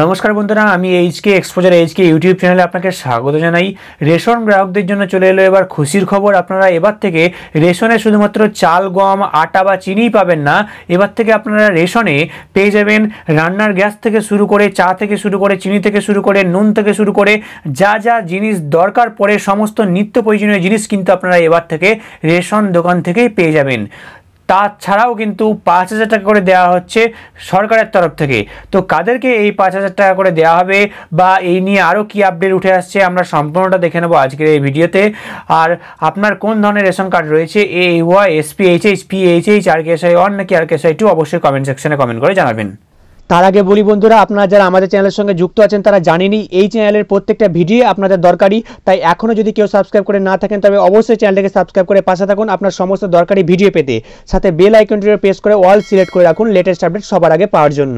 নমস্কার বন্ধুরা আমি এইচকে এক্সপোজার এইচকে ইউটিউব চ্যানেলে আপনাকে স্বাগত জানাই রেশন গ্রাহকদের জন্য চলে এলো এবার খুশির খবর আপনারা এবার থেকে রেশনে শুধুমাত্র চাল গম আটা বা চিনিই পাবেন না এবার থেকে আপনারা রেশনে পেয়ে যাবেন রান্নার গ্যাস থেকে শুরু করে চা থেকে শুরু করে চিনি থেকে শুরু করে নুন থেকে শুরু করে যা যা জিনিস দরকার পড়ে সমস্ত নিত্য প্রয়োজনীয় জিনিস কিন্তু আপনারা এবার থেকে রেশন দোকান থেকেই পেয়ে যাবেন তাছাড়াও কিন্তু পাঁচ হাজার টাকা করে দেওয়া হচ্ছে সরকারের তরফ থেকে তো কাদেরকে এই পাঁচ হাজার টাকা করে দেওয়া হবে বা এই নিয়ে আরও কি আপডেট উঠে আসছে আমরা সম্পূর্ণটা দেখে নেবো আজকের এই ভিডিওতে আর আপনার কোন ধরনের রেশন কার্ড রয়েছে A Y SP H H P H H R KS I one নাকি আর কেস আই টু অবশ্যই কমেন্ট সেকশনে কমেন্ট করে জানাবেন তার আগে বলি বন্ধুরা আপনারা যারা আমাদের চ্যানেলের সঙ্গে যুক্ত আছেন তারা জানেনি এই চ্যানেলের প্রত্যেকটা ভিডিও আপনাদের দরকারি তাই এখনও যদি কেউ সাবস্ক্রাইব করে না থাকেন তবে অবশ্যই চ্যানেলটাকে সাবস্ক্রাইব করে পাশে থাকুন আপনার সমস্ত দরকারি ভিডিও পেতে সাথে বেল আইকনটিও প্রেস করে অল সিলেক্ট করে রাখুন লেটেস্ট আপডেট সবার আগে পাওয়ার জন্য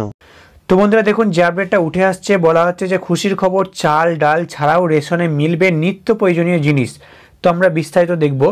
তো বন্ধুরা দেখুন যে আপডেটটা উঠে আসছে বলা হচ্ছে যে খুশির খবর চাল ডাল ছাড়াও রেশনে মিলবে নিত্য প্রয়োজনীয় জিনিস তো আমরা বিস্তারিত দেখব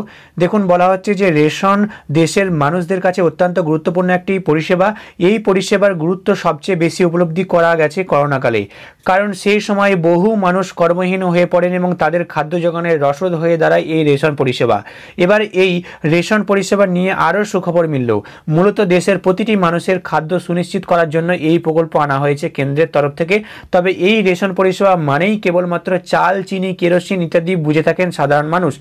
দেখুন বলা হচ্ছে যে রেশন দেশের মানুষদের কাছে অত্যন্ত গুরুত্বপূর্ণ একটি পরিষেবা এই পরিষেবার গুরুত্ব সবচেয়ে বেশি উপলব্ধি করা গেছে করোনাকালে কারণ সেই সময় বহু মানুষ কর্মহীন হয়ে পড়েন এবং তাদের খাদ্য যোগানের রসদ হয়ে দাঁড়ায় এই রেশন পরিষেবা এবার এই রেশন পরিষেবা নিয়ে আরও সুখবর মিলল মূলত দেশের প্রতিটি মানুষের খাদ্য সুনিশ্চিত করার জন্য এই প্রকল্প আনা হয়েছে কেন্দ্রের তরফ থেকে তবে এই রেশন পরিষেবা মানেই কেবলমাত্র চাল চিনি কেরোসিন ইত্যাদি বুঝে থাকেন সাধারণ মানুষ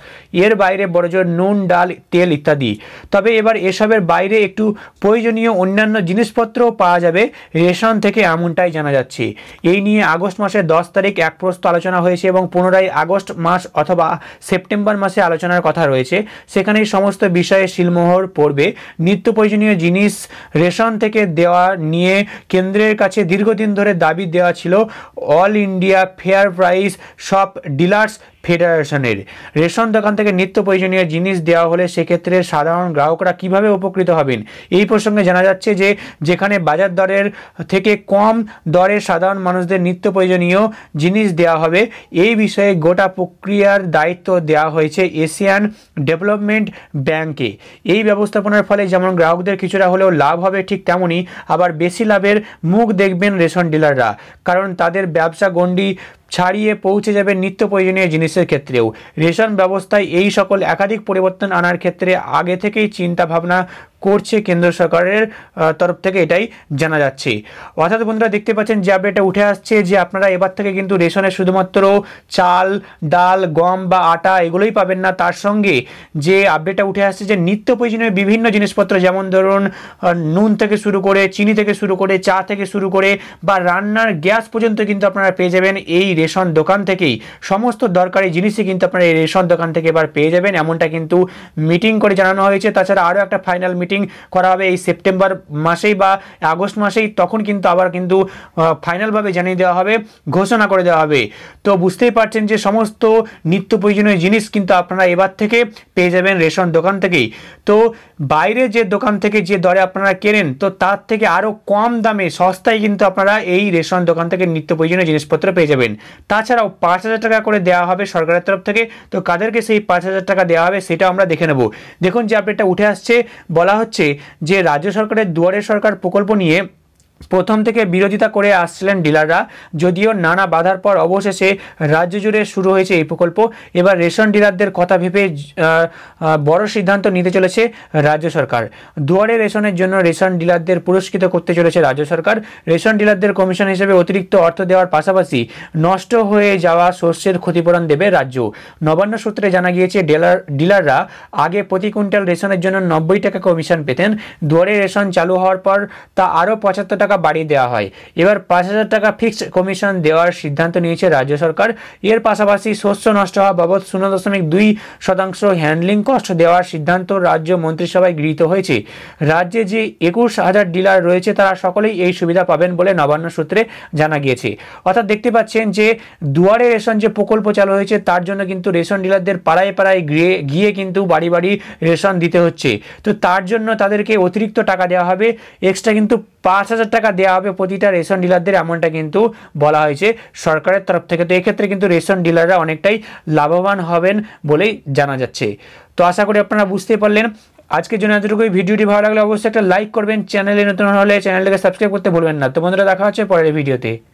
এর বাইরে বড়জোর নুন ডাল তেল ইত্যাদি তবে এবার এসবের বাইরে একটু প্রয়োজনীয় অন্যান্য জিনিসপত্রও পাওয়া যাবে রেশন থেকে এমনটাই জানা যাচ্ছে এই নিয়ে আগস্ট মাসের দশ তারিখ এক প্রস্ত আলোচনা হয়েছে এবং পুনরায় আগস্ট মাস অথবা সেপ্টেম্বর মাসে আলোচনার কথা রয়েছে সেখানে সমস্ত বিষয়ে শিলমোহর পড়বে নিত্য প্রয়োজনীয় জিনিস রেশন থেকে দেওয়া নিয়ে কেন্দ্রের কাছে দীর্ঘদিন ধরে দাবি দেওয়া ছিল অল ইন্ডিয়া ফেয়ার প্রাইস সব ডিলার্স ফেডারেশনের রেশন দোকান থেকে নিত্য প্রয়োজনীয় জিনিস দেওয়া হলে সেক্ষেত্রে সাধারণ গ্রাহকরা কিভাবে উপকৃত হবেন এই প্রসঙ্গে জানা যাচ্ছে যে যেখানে বাজার দরের থেকে কম দরে সাধারণ মানুষদের নিত্য প্রয়োজনীয় জিনিস দেওয়া হবে এই বিষয়ে গোটা প্রক্রিয়ার দায়িত্ব দেওয়া হয়েছে এশিয়ান ডেভেলপমেন্ট ব্যাংকে এই ব্যবস্থাপনার ফলে যেমন গ্রাহকদের কিছুটা হলেও লাভ হবে ঠিক তেমনই আবার বেশি লাভের মুখ দেখবেন রেশন ডিলাররা কারণ তাদের ব্যবসা গণ্ডি ছাড়িয়ে পৌঁছে যাবে নিত্য প্রয়োজনীয় জিনিসের ক্ষেত্রেও রেশন ব্যবস্থায় এই সকল একাধিক পরিবর্তন আনার ক্ষেত্রে আগে থেকেই চিন্তাভাবনা করছে কেন্দ্র সরকারের তরফ থেকে এটাই জানা যাচ্ছে অর্থাৎ বন্ধুরা দেখতে পাচ্ছেন যে আপডেটটা উঠে আসছে যে আপনারা এবার থেকে কিন্তু রেশনে শুধুমাত্র চাল ডাল গম বা আটা এগুলোই পাবেন না তার সঙ্গে যে আপডেটটা উঠে আসছে যে নিত্য প্রয়োজনীয় বিভিন্ন জিনিসপত্র যেমন ধরুন নুন থেকে শুরু করে চিনি থেকে শুরু করে চা থেকে শুরু করে বা রান্নার গ্যাস পর্যন্ত কিন্তু আপনারা পেয়ে যাবেন এই রেশন দোকান থেকেই সমস্ত দরকারি জিনিসই কিন্তু আপনারা এই রেশন দোকান থেকে এবার পেয়ে যাবেন এমনটা কিন্তু মিটিং করে জানানো হয়েছে তাছাড়া আরও একটা ফাইনাল মিটিং মিটিং করা হবে এই সেপ্টেম্বর মাসেই বা আগস্ট মাসেই তখন কিন্তু আবার কিন্তু ফাইনালভাবে জানিয়ে দেওয়া হবে ঘোষণা করে দেওয়া হবে তো বুঝতেই পারছেন যে সমস্ত নিত্য প্রয়োজনীয় জিনিস কিন্তু আপনারা এবার থেকে পেয়ে যাবেন রেশন দোকান থেকেই তো বাইরে যে দোকান থেকে যে দরে আপনারা কেনেন তো তার থেকে আরও কম দামে সস্তায় কিন্তু আপনারা এই রেশন দোকান থেকে নিত্য প্রয়োজনীয় জিনিসপত্র পেয়ে যাবেন তাছাড়াও পাঁচ হাজার টাকা করে দেওয়া হবে সরকারের তরফ থেকে তো কাদেরকে সেই পাঁচ হাজার টাকা দেওয়া হবে সেটা আমরা দেখে নেব দেখুন যে আপডেটটা উঠে আসছে বলা হচ্ছে যে রাজ্য সরকারের দুয়ারে সরকার প্রকল্প নিয়ে প্রথম থেকে বিরোধিতা করে আসছিলেন ডিলাররা যদিও নানা বাধার পর অবশেষে রাজ্য জুড়ে শুরু হয়েছে এই প্রকল্প এবার রেশন ডিলারদের কথা ভেবে বড় সিদ্ধান্ত নিতে চলেছে রাজ্য সরকার দুয়ারে রেশনের জন্য রেশন ডিলারদের পুরস্কৃত করতে চলেছে রাজ্য সরকার রেশন ডিলারদের কমিশন হিসেবে অতিরিক্ত অর্থ দেওয়ার পাশাপাশি নষ্ট হয়ে যাওয়া শস্যের ক্ষতিপূরণ দেবে রাজ্য নবান্ন সূত্রে জানা গিয়েছে ডিলার ডিলাররা আগে প্রতি কুইন্টাল রেশনের জন্য নব্বই টাকা কমিশন পেতেন দুয়ারে রেশন চালু হওয়ার পর তা আরও পঁচাত্তর টাকা বাড়িয়ে দেওয়া হয় এবার পাঁচ হাজার টাকা ফিক্সড কমিশন দেওয়ার সিদ্ধান্ত নিয়েছে রাজ্য সরকার এর পাশাপাশি শস্য নষ্ট হওয়া বাবদ শূন্য দশমিক দুই শতাংশ হ্যান্ডলিং কস্ট দেওয়ার সিদ্ধান্ত রাজ্য মন্ত্রিসভায় গৃহীত হয়েছে রাজ্যে যে একুশ হাজার ডিলার রয়েছে তারা সকলেই এই সুবিধা পাবেন বলে নবান্ন সূত্রে জানা গিয়েছে অর্থাৎ দেখতে পাচ্ছেন যে দুয়ারে রেশন যে প্রকল্প চালু হয়েছে তার জন্য কিন্তু রেশন ডিলারদের পাড়ায় পাড়ায় গিয়ে গিয়ে কিন্তু বাড়ি বাড়ি রেশন দিতে হচ্ছে তো তার জন্য তাদেরকে অতিরিক্ত টাকা দেওয়া হবে এক্সট্রা কিন্তু পাঁচ হাজার টাকা দেওয়া হবে প্রতিটা রেশন ডিলারদের এমনটা কিন্তু বলা হয়েছে সরকারের তরফ থেকে তো এক্ষেত্রে কিন্তু রেশন ডিলাররা অনেকটাই লাভবান হবেন বলেই জানা যাচ্ছে তো আশা করি আপনারা বুঝতে পারলেন আজকের জন্য এতটুকুই ভিডিওটি ভালো লাগলে অবশ্যই একটা লাইক করবেন চ্যানেলে নতুন হলে চ্যানেলটাকে সাবস্ক্রাইব করতে ভুলবেন না তো বন্ধুরা দেখা হচ্ছে পরের ভিডিওতে